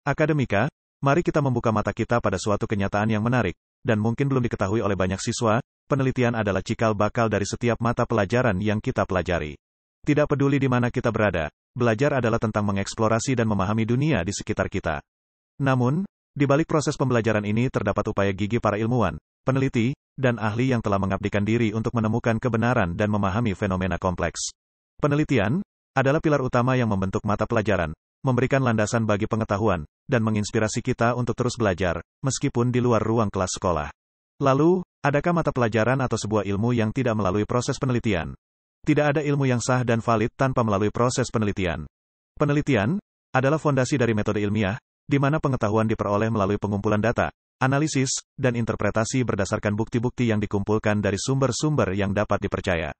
Akademika, mari kita membuka mata kita pada suatu kenyataan yang menarik, dan mungkin belum diketahui oleh banyak siswa, penelitian adalah cikal bakal dari setiap mata pelajaran yang kita pelajari. Tidak peduli di mana kita berada, belajar adalah tentang mengeksplorasi dan memahami dunia di sekitar kita. Namun, di balik proses pembelajaran ini terdapat upaya gigi para ilmuwan, peneliti, dan ahli yang telah mengabdikan diri untuk menemukan kebenaran dan memahami fenomena kompleks. Penelitian adalah pilar utama yang membentuk mata pelajaran, memberikan landasan bagi pengetahuan, dan menginspirasi kita untuk terus belajar, meskipun di luar ruang kelas sekolah. Lalu, adakah mata pelajaran atau sebuah ilmu yang tidak melalui proses penelitian? Tidak ada ilmu yang sah dan valid tanpa melalui proses penelitian. Penelitian adalah fondasi dari metode ilmiah, di mana pengetahuan diperoleh melalui pengumpulan data, analisis, dan interpretasi berdasarkan bukti-bukti yang dikumpulkan dari sumber-sumber yang dapat dipercaya.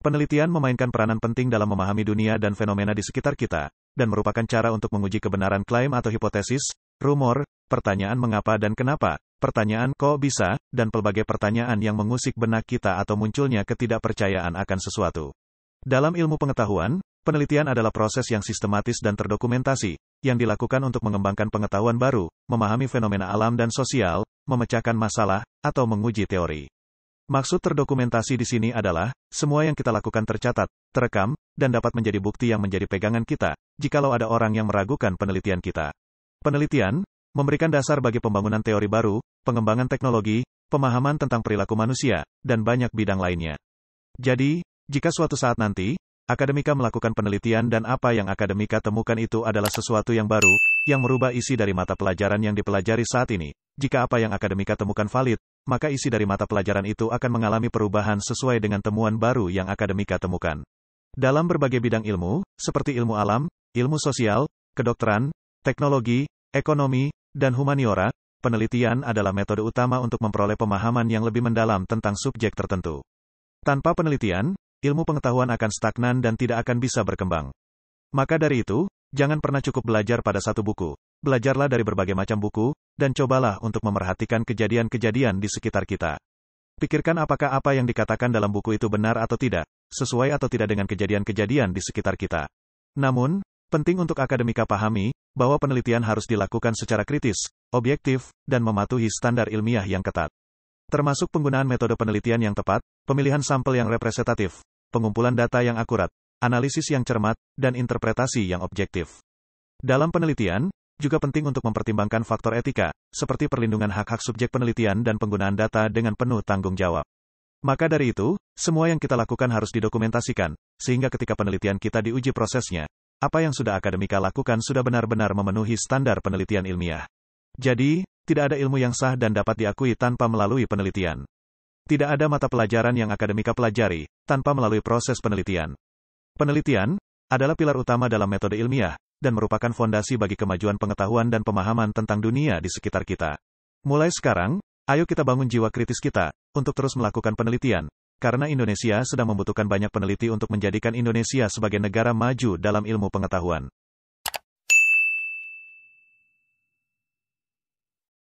Penelitian memainkan peranan penting dalam memahami dunia dan fenomena di sekitar kita, dan merupakan cara untuk menguji kebenaran klaim atau hipotesis, rumor, pertanyaan mengapa dan kenapa, pertanyaan kok bisa, dan pelbagai pertanyaan yang mengusik benak kita atau munculnya ketidakpercayaan akan sesuatu. Dalam ilmu pengetahuan, penelitian adalah proses yang sistematis dan terdokumentasi, yang dilakukan untuk mengembangkan pengetahuan baru, memahami fenomena alam dan sosial, memecahkan masalah, atau menguji teori. Maksud terdokumentasi di sini adalah, semua yang kita lakukan tercatat, terekam, dan dapat menjadi bukti yang menjadi pegangan kita, jikalau ada orang yang meragukan penelitian kita. Penelitian, memberikan dasar bagi pembangunan teori baru, pengembangan teknologi, pemahaman tentang perilaku manusia, dan banyak bidang lainnya. Jadi, jika suatu saat nanti, akademika melakukan penelitian dan apa yang akademika temukan itu adalah sesuatu yang baru, yang merubah isi dari mata pelajaran yang dipelajari saat ini, jika apa yang akademika temukan valid, maka isi dari mata pelajaran itu akan mengalami perubahan sesuai dengan temuan baru yang akademika temukan. Dalam berbagai bidang ilmu, seperti ilmu alam, ilmu sosial, kedokteran, teknologi, ekonomi, dan humaniora, penelitian adalah metode utama untuk memperoleh pemahaman yang lebih mendalam tentang subjek tertentu. Tanpa penelitian, ilmu pengetahuan akan stagnan dan tidak akan bisa berkembang. Maka dari itu, jangan pernah cukup belajar pada satu buku. Belajarlah dari berbagai macam buku, dan cobalah untuk memerhatikan kejadian-kejadian di sekitar kita. Pikirkan apakah apa yang dikatakan dalam buku itu benar atau tidak, sesuai atau tidak dengan kejadian-kejadian di sekitar kita. Namun, penting untuk akademika pahami bahwa penelitian harus dilakukan secara kritis, objektif, dan mematuhi standar ilmiah yang ketat. Termasuk penggunaan metode penelitian yang tepat, pemilihan sampel yang representatif, pengumpulan data yang akurat, analisis yang cermat, dan interpretasi yang objektif. Dalam penelitian, juga penting untuk mempertimbangkan faktor etika, seperti perlindungan hak-hak subjek penelitian dan penggunaan data dengan penuh tanggung jawab. Maka dari itu, semua yang kita lakukan harus didokumentasikan, sehingga ketika penelitian kita diuji prosesnya, apa yang sudah akademika lakukan sudah benar-benar memenuhi standar penelitian ilmiah. Jadi, tidak ada ilmu yang sah dan dapat diakui tanpa melalui penelitian. Tidak ada mata pelajaran yang akademika pelajari tanpa melalui proses penelitian. Penelitian adalah pilar utama dalam metode ilmiah, dan merupakan fondasi bagi kemajuan pengetahuan dan pemahaman tentang dunia di sekitar kita. Mulai sekarang, ayo kita bangun jiwa kritis kita, untuk terus melakukan penelitian, karena Indonesia sedang membutuhkan banyak peneliti untuk menjadikan Indonesia sebagai negara maju dalam ilmu pengetahuan.